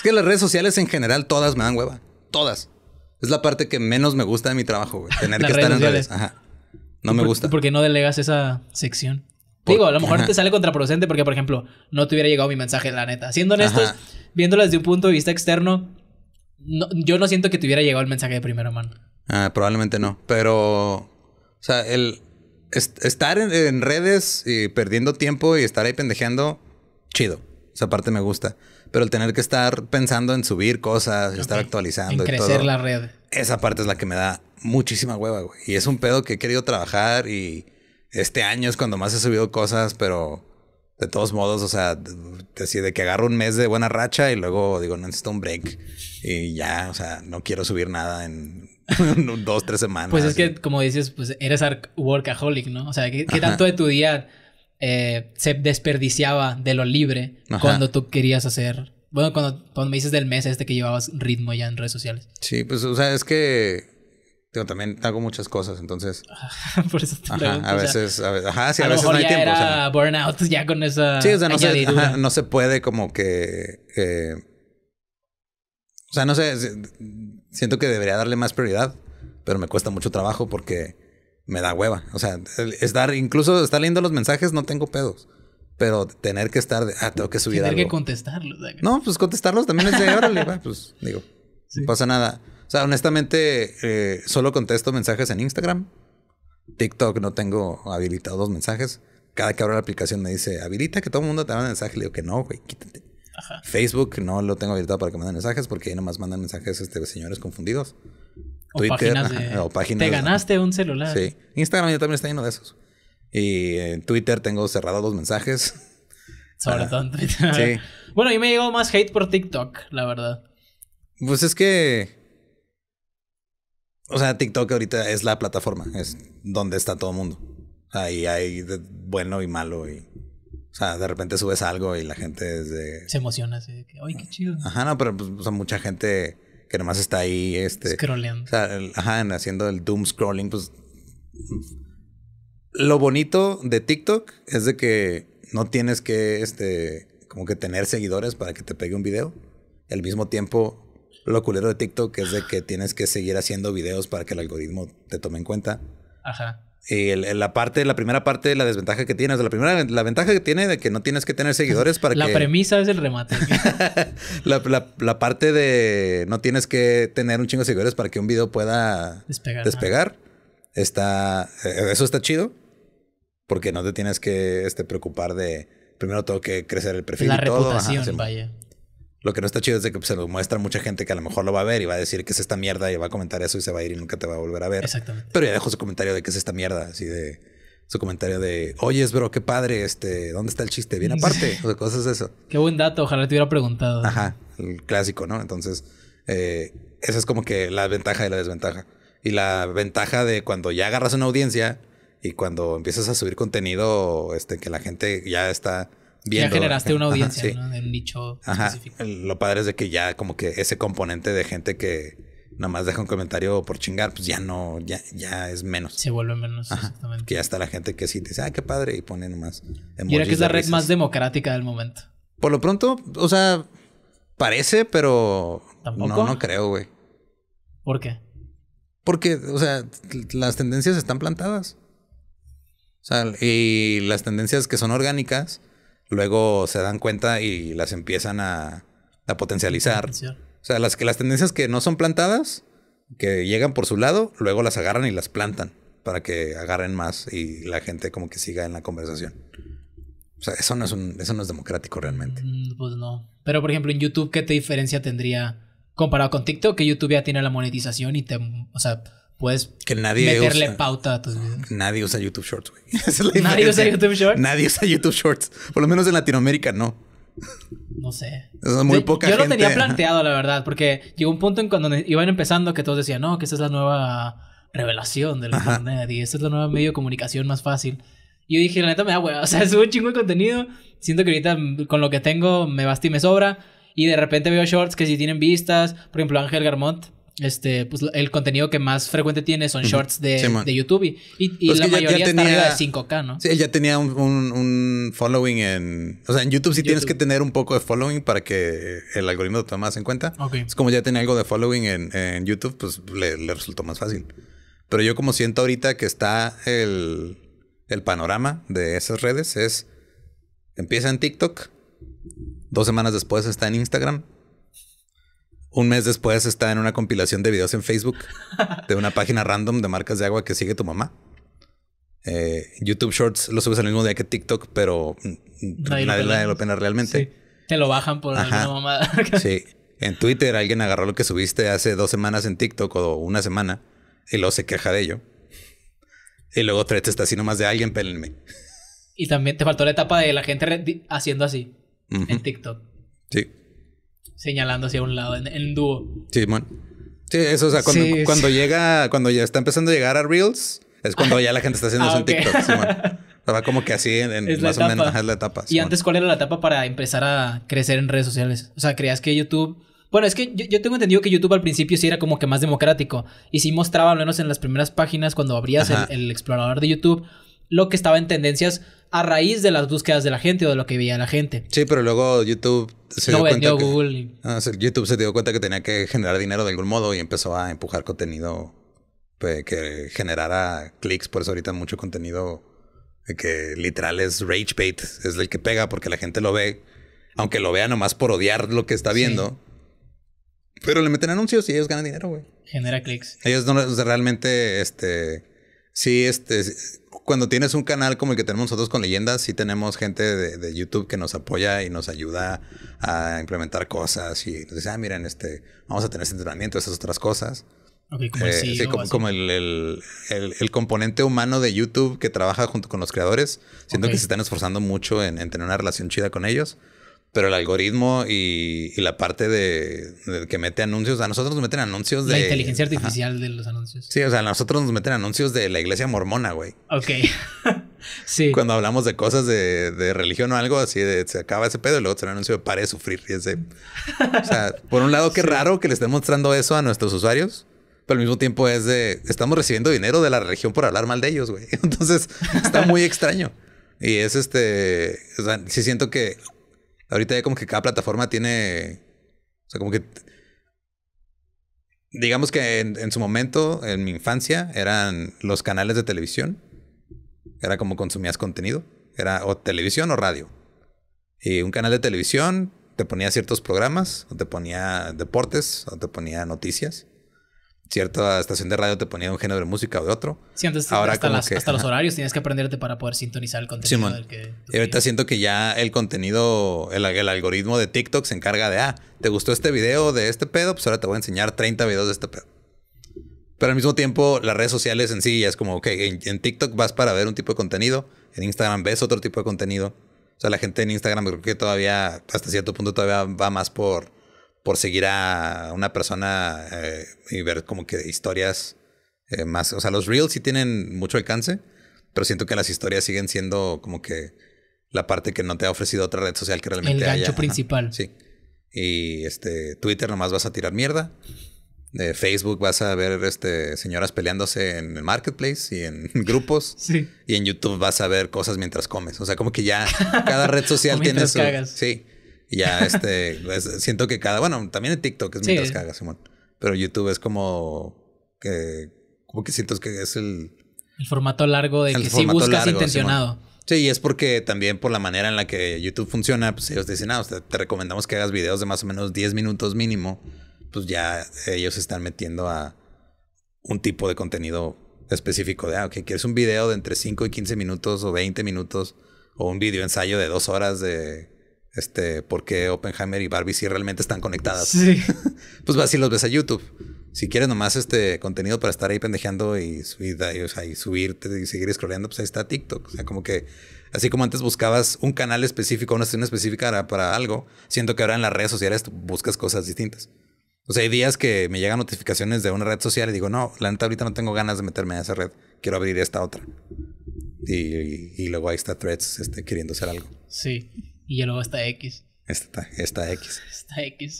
Es que las redes sociales en general todas me dan hueva. Todas. Es la parte que menos me gusta de mi trabajo, güey. Tener que estar en redes. Ajá. No me gusta. ¿Por qué no delegas esa sección? Digo, a lo mejor te sale contraproducente porque, por ejemplo, no te hubiera llegado mi mensaje, la neta. Siendo honestos, viéndolas desde un punto de vista externo, yo no siento que te hubiera llegado el mensaje de primera mano. Ah, probablemente no. Pero, o sea, el estar en, en, redes y perdiendo tiempo y estar ahí pendejeando, chido. Esa parte me gusta. Pero el tener que estar pensando en subir cosas, estar actualizando crecer la red. Esa parte es la que me da muchísima hueva, güey. Y es un pedo que he querido trabajar y este año es cuando más he subido cosas, pero de todos modos, o sea, así de que agarro un mes de buena racha y luego digo, necesito un break y ya, o sea, no quiero subir nada en dos, tres semanas. Pues es que, como dices, pues eres workaholic, ¿no? O sea, ¿qué, qué tanto de tu día eh, se desperdiciaba de lo libre cuando tú querías hacer. Bueno, cuando, me dices del mes este que llevabas ritmo ya en redes sociales. Sí, pues, o sea, es que tengo también hago muchas cosas, entonces. Por eso te ajá, a veces, ajá, sí, a, veces no hay tiempo. Era burnout ya con esa. Sí, o sea, no se, puede como que. Eh, o sea, no sé. Siento que debería darle más prioridad, pero me cuesta mucho trabajo porque me da hueva. O sea, estar, incluso estar leyendo los mensajes no tengo pedos. Pero tener que estar, de, ah, tengo que subir tener que contestarlos. No, pues contestarlos también es de, órale, pues digo, no pasa nada. O sea, honestamente, eh, solo contesto mensajes en Instagram. TikTok no tengo habilitados mensajes. Cada que abro la aplicación me dice, habilita que todo el mundo te manda mensajes. Le digo que no, güey, quítate. Facebook no lo tengo habilitado para que manden mensajes porque ahí nomás mandan mensajes este, señores confundidos. O páginas de, te ganaste un celular. Sí. Instagram yo también está lleno de esos. Y en Twitter tengo cerrados los mensajes. Sobre todo en Twitter. Sí. bueno, y me llegó más hate por TikTok, la verdad. Pues es que. O sea, TikTok ahorita es la plataforma, es donde está todo el mundo. Ahí hay bueno y malo y. O sea, de repente subes algo y la gente es de... Se emociona, así que, ¡ay, qué chido! Ajá, no, pero pues, mucha gente que nomás está ahí, este... O haciendo el doom scrolling, pues... Lo bonito de TikTok es de que no tienes que, este, como que tener seguidores para que te pegue un video. Al mismo tiempo, lo culero de TikTok es de que tienes que seguir haciendo videos para que el algoritmo te tome en cuenta. Ajá. Y el, la parte, la primera parte de la desventaja que tienes, la primera, la ventaja que tiene de que no tienes que tener seguidores para la que. La premisa es el remate. la, la, parte de no tienes que tener un chingo de seguidores para que un video pueda despegar. Está, eh, eso está chido porque no te tienes que este, preocupar de primero tengo que crecer el perfil. La y todo. reputación, vaya. Lo que no está chido es de que pues, se lo muestra mucha gente que a lo mejor lo va a ver y va a decir que es esta mierda y va a comentar eso y se va a ir y nunca te va a volver a ver. Exactamente. Pero ya dejó su comentario de que es esta mierda, así de su comentario de, oye, es bro, qué padre, este, ¿dónde está el chiste? Bien aparte, o cosas de eso. Qué buen dato, ojalá te hubiera preguntado. Ajá, el clásico, ¿no? Entonces, eh, esa es como que la ventaja y la desventaja. Y la ventaja de cuando ya agarras una audiencia y cuando empiezas a subir contenido, este, que la gente ya está ya generaste una audiencia ¿no? de un nicho específico. Lo padre es de que ya como que ese componente de gente que nada más deja un comentario por chingar, pues ya no, ya, ya es menos. Se vuelve menos, exactamente. Que ya está la gente que sí dice, ah, qué padre, y pone más Yo Mira que es la red más democrática del momento. Por lo pronto, o sea, parece, pero no, no creo, güey. ¿Por qué? Porque, o sea, las tendencias están plantadas. O sea, y las tendencias que son orgánicas luego se dan cuenta y las empiezan a, potencializar. O sea, las, que las tendencias que no son plantadas, que llegan por su lado, luego las agarran y las plantan para que agarren más y la gente como que siga en la conversación. O sea, eso no es, un, eso no es democrático realmente. Mm, pues no. Pero por ejemplo, en YouTube, ¿qué te diferencia tendría comparado con TikTok? Que YouTube ya tiene la monetización y te... O sea, puedes que nadie meterle pauta a tus videos. Nadie usa YouTube Shorts, güey. nadie usa YouTube Shorts. Nadie usa YouTube Shorts. Por lo menos en Latinoamérica no. No sé. Es muy poca gente. Yo lo tenía planteado, la verdad, porque llegó un punto en cuando iban empezando que todos decían, no, que esa es la nueva revelación del internet y esa es la nueva medio de comunicación más fácil. Y yo dije, la neta me da hueva. O sea, es un chingo de contenido. Siento que ahorita mm, con lo que tengo me basta y me sobra. Y de repente veo shorts que si tienen vistas. Por ejemplo, Ángel Garmont este, pues el contenido que más frecuente tiene son shorts de, YouTube y, pues la mayoría está de 5K, ¿no? Sí, él ya tenía un, following en... O sea, en YouTube sí tienes que tener un poco de following para que el algoritmo te tome más en cuenta. Es como ya tenía algo de following en, YouTube, pues le, resultó más fácil. Pero yo como siento ahorita que está el, el panorama de esas redes es... Empieza en TikTok, dos semanas después está en Instagram, un mes después está en una compilación de videos en Facebook de una página random de marcas de agua que sigue tu mamá. Eh, YouTube Shorts lo subes al mismo día que TikTok, pero nadie, le lo, pena. pena realmente. Te lo bajan por una mamada. sí. En Twitter alguien agarró lo que subiste hace dos semanas en TikTok o una semana y luego se queja de ello. Y luego Threads está así nomás de alguien, pélenme. Y también te faltó la etapa de la gente haciendo así en TikTok. Sí señalando hacia un lado en, el dúo. Sí, man. Sí, eso, o sea, cuando, llega, cuando ya está empezando a llegar a Reels, es cuando ya la gente está haciendo su ah, TikTok. O sea, como que así, en, más o menos es la etapa. ¿Y antes cuál era la etapa para empezar a crecer en redes sociales? O sea, ¿creías que YouTube... Bueno, es que yo, tengo entendido que YouTube al principio sí era como que más democrático y sí mostraba, al menos en las primeras páginas, cuando abrías el, explorador de YouTube, lo que estaba en tendencias a raíz de las búsquedas de la gente o de lo que veía la gente. Sí, pero luego YouTube se dio cuenta Que, ah, YouTube se dio cuenta que tenía que generar dinero de algún modo y empezó a empujar contenido pues, que generara clics. Por eso ahorita mucho contenido eh, que literal es rage bait, es el que pega porque la gente lo ve, aunque lo vea nomás por odiar lo que está viendo. Pero le meten anuncios y ellos ganan dinero, güey. Genera clics. Ellos no, realmente, este, Sí, este, cuando tienes un canal como el que tenemos nosotros con leyendas, sí tenemos gente de, YouTube que nos apoya y nos ayuda a implementar cosas y nos dice, ah, miren, este, vamos a tener este entrenamiento, esas otras cosas. Okay, como, el, eh, sí, como, el, componente humano de YouTube que trabaja junto con los creadores, siento que se están esforzando mucho en, en, tener una relación chida con ellos. Pero el algoritmo y, la parte de, que mete anuncios, a nosotros nos meten anuncios de. La inteligencia artificial de los anuncios. Sí, o sea, a nosotros nos meten anuncios de la iglesia mormona, güey. Ok. sí. Cuando hablamos de cosas de, religión o algo, así de se acaba ese pedo y luego te un anuncio de pare de sufrir. Y ese, o sea, por un lado, qué raro que le esté mostrando eso a nuestros usuarios pero al mismo tiempo es de estamos recibiendo dinero de la religión por hablar mal de ellos, güey. Entonces está muy extraño. Y es este, o sea, sí siento que Ahorita ya como que cada plataforma tiene. O sea, como que. Digamos que en, su momento, en mi infancia, eran los canales de televisión. Era como consumías contenido. Era o televisión o radio. Y un canal de televisión te ponía ciertos programas, o te ponía deportes, o te ponía noticias cierta estación de radio te ponía un género de música o de otro. Sí, entonces Ahora hasta, los horarios tienes que aprenderte para poder sintonizar el contenido. del que y ahorita siento que ya el contenido, el, algoritmo de TikTok se encarga de, ah, ¿te gustó este video de este pedo? Pues ahora te voy a enseñar 30 videos de este pedo. Pero al mismo tiempo, las redes sociales en sí es como, que en TikTok vas para ver un tipo de contenido, en Instagram ves otro tipo de contenido. O sea, la gente en Instagram creo que todavía, hasta cierto punto, todavía va más por por seguir a una persona eh, y ver como que historias eh, más. O sea, los reels sí tienen mucho alcance, pero siento que las historias siguen siendo como que la parte que no te ha ofrecido otra red social que realmente El gancho principal. sí. Y este, Twitter nomás vas a tirar mierda. De eh, Facebook vas a ver este, señoras peleándose en el marketplace y en grupos. Sí. Y en YouTube vas a ver cosas mientras comes. O sea, como que ya cada red social tiene su. Sí ya este, siento que cada, bueno, también en TikTok es mientras cagas, Simón. Pero YouTube es como que, como que siento que es el... El formato largo de que sí buscas intencionado. Sí, y es porque también por la manera en la que YouTube funciona, pues ellos dicen, ah, te recomendamos que hagas videos de más o menos 10 minutos mínimo. Pues ya ellos están metiendo a un tipo de contenido específico de, ah, ok, quieres un video de entre 5 y 15 minutos o 20 minutos o un video ensayo de dos horas de este, porque Oppenheimer y Barbie sí realmente están conectadas. Sí. pues vas y los ves a YouTube. Si quieres nomás este contenido para estar ahí pendejeando y, subir, y, subirte y seguir scrolleando, pues ahí está TikTok. O sea, como que así como antes buscabas un canal específico, una estación específica para, para algo, siento que ahora en las redes sociales buscas cosas distintas. O sea, hay días que me llegan notificaciones de una red social y digo, no, la neta ahorita no tengo ganas de meterme en esa red, quiero abrir esta otra. Y, y, luego ahí está Threads este, queriendo hacer algo. Sí. Y ya luego está X. Está esta X. Está X.